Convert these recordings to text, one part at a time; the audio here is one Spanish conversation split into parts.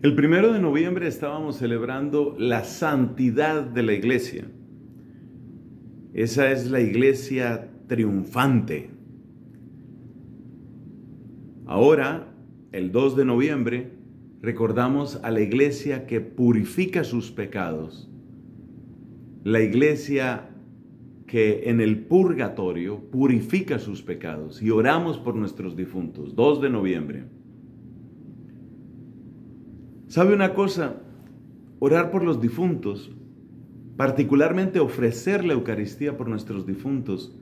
El primero de noviembre estábamos celebrando la santidad de la iglesia. Esa es la iglesia triunfante. Ahora, el 2 de noviembre, recordamos a la iglesia que purifica sus pecados. La iglesia que en el purgatorio purifica sus pecados y oramos por nuestros difuntos. 2 de noviembre. ¿Sabe una cosa? Orar por los difuntos, particularmente ofrecer la Eucaristía por nuestros difuntos,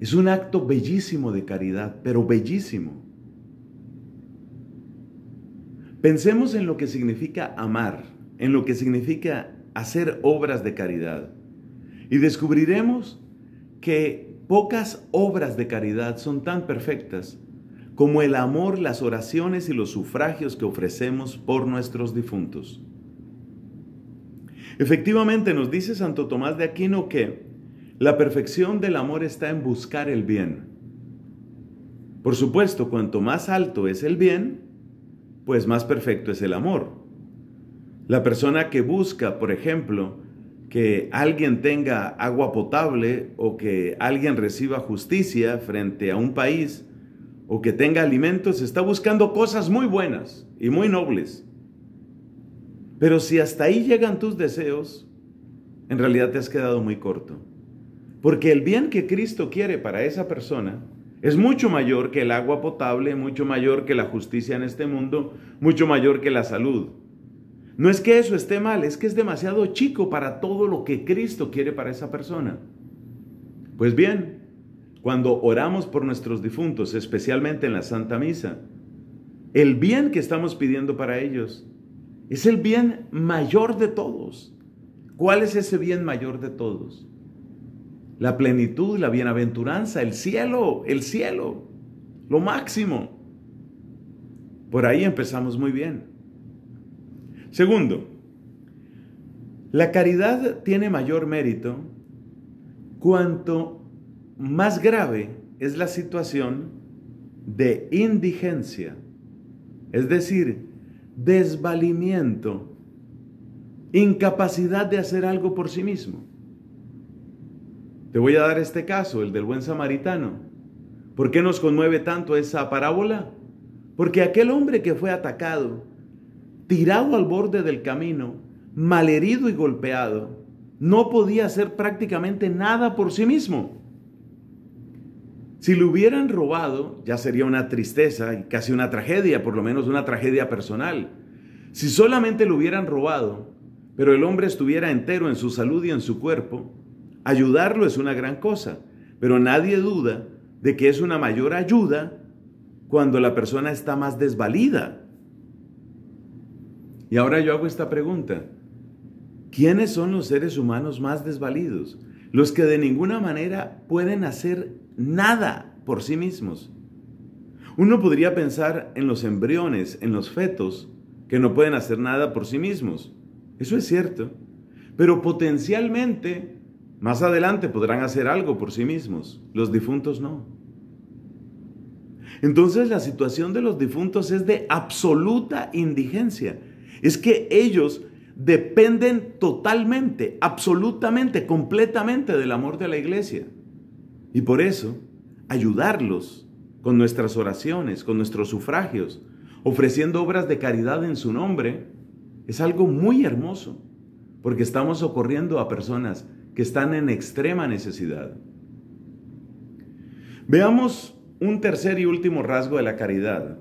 es un acto bellísimo de caridad, pero bellísimo. Pensemos en lo que significa amar, en lo que significa hacer obras de caridad. Y descubriremos que pocas obras de caridad son tan perfectas como el amor, las oraciones y los sufragios que ofrecemos por nuestros difuntos. Efectivamente, nos dice Santo Tomás de Aquino que la perfección del amor está en buscar el bien. Por supuesto, cuanto más alto es el bien, pues más perfecto es el amor. La persona que busca, por ejemplo, que alguien tenga agua potable o que alguien reciba justicia frente a un país, o que tenga alimentos está buscando cosas muy buenas y muy nobles. Pero si hasta ahí llegan tus deseos, en realidad te has quedado muy corto. Porque el bien que Cristo quiere para esa persona es mucho mayor que el agua potable, mucho mayor que la justicia en este mundo, mucho mayor que la salud. No es que eso esté mal, es que es demasiado chico para todo lo que Cristo quiere para esa persona. Pues bien, cuando oramos por nuestros difuntos, especialmente en la Santa Misa, el bien que estamos pidiendo para ellos es el bien mayor de todos. ¿Cuál es ese bien mayor de todos? La plenitud, la bienaventuranza, el cielo, el cielo, lo máximo. Por ahí empezamos muy bien. Segundo, la caridad tiene mayor mérito cuanto más grave es la situación de indigencia, es decir, desvalimiento, incapacidad de hacer algo por sí mismo. Te voy a dar este caso, el del buen samaritano. ¿Por qué nos conmueve tanto esa parábola? Porque aquel hombre que fue atacado, tirado al borde del camino, malherido y golpeado, no podía hacer prácticamente nada por sí mismo. Si lo hubieran robado, ya sería una tristeza y casi una tragedia, por lo menos una tragedia personal. Si solamente lo hubieran robado, pero el hombre estuviera entero en su salud y en su cuerpo, ayudarlo es una gran cosa, pero nadie duda de que es una mayor ayuda cuando la persona está más desvalida. Y ahora yo hago esta pregunta. ¿Quiénes son los seres humanos más desvalidos? los que de ninguna manera pueden hacer nada por sí mismos. Uno podría pensar en los embriones, en los fetos, que no pueden hacer nada por sí mismos. Eso es cierto. Pero potencialmente, más adelante podrán hacer algo por sí mismos. Los difuntos no. Entonces la situación de los difuntos es de absoluta indigencia. Es que ellos dependen totalmente, absolutamente, completamente del amor de la iglesia. Y por eso, ayudarlos con nuestras oraciones, con nuestros sufragios, ofreciendo obras de caridad en su nombre, es algo muy hermoso, porque estamos socorriendo a personas que están en extrema necesidad. Veamos un tercer y último rasgo de la caridad.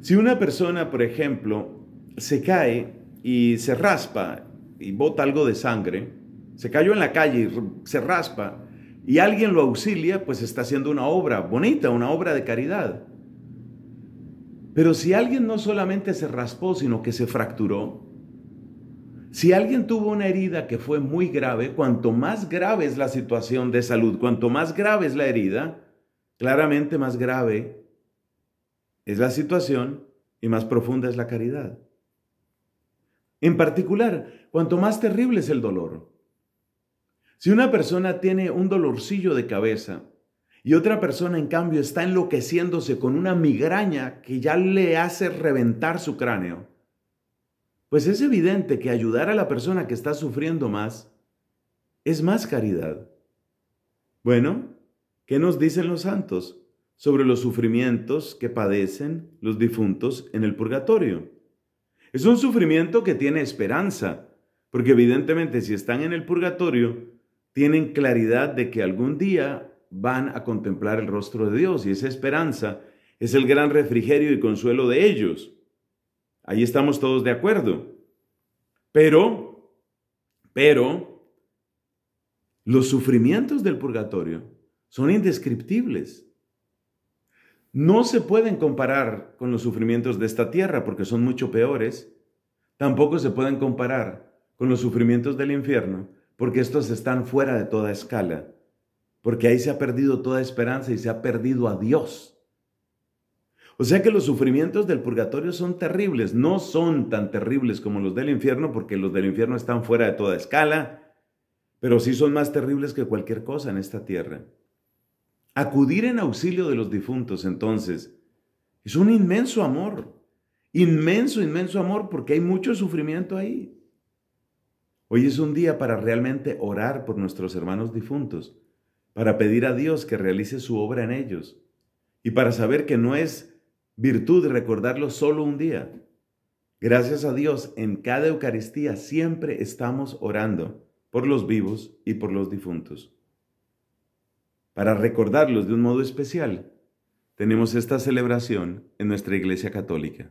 Si una persona, por ejemplo, se cae y se raspa y bota algo de sangre, se cayó en la calle y se raspa y alguien lo auxilia, pues está haciendo una obra bonita, una obra de caridad. Pero si alguien no solamente se raspó, sino que se fracturó, si alguien tuvo una herida que fue muy grave, cuanto más grave es la situación de salud, cuanto más grave es la herida, claramente más grave es la situación y más profunda es la caridad. En particular, cuanto más terrible es el dolor. Si una persona tiene un dolorcillo de cabeza y otra persona en cambio está enloqueciéndose con una migraña que ya le hace reventar su cráneo, pues es evidente que ayudar a la persona que está sufriendo más es más caridad. Bueno, ¿qué nos dicen los santos sobre los sufrimientos que padecen los difuntos en el purgatorio? Es un sufrimiento que tiene esperanza, porque evidentemente si están en el purgatorio, tienen claridad de que algún día van a contemplar el rostro de Dios y esa esperanza es el gran refrigerio y consuelo de ellos. Ahí estamos todos de acuerdo. Pero, pero, los sufrimientos del purgatorio son indescriptibles no se pueden comparar con los sufrimientos de esta tierra porque son mucho peores. Tampoco se pueden comparar con los sufrimientos del infierno porque estos están fuera de toda escala. Porque ahí se ha perdido toda esperanza y se ha perdido a Dios. O sea que los sufrimientos del purgatorio son terribles, no son tan terribles como los del infierno, porque los del infierno están fuera de toda escala, pero sí son más terribles que cualquier cosa en esta tierra. Acudir en auxilio de los difuntos, entonces, es un inmenso amor. Inmenso, inmenso amor porque hay mucho sufrimiento ahí. Hoy es un día para realmente orar por nuestros hermanos difuntos, para pedir a Dios que realice su obra en ellos y para saber que no es virtud recordarlo solo un día. Gracias a Dios, en cada Eucaristía siempre estamos orando por los vivos y por los difuntos. Para recordarlos de un modo especial, tenemos esta celebración en nuestra Iglesia Católica.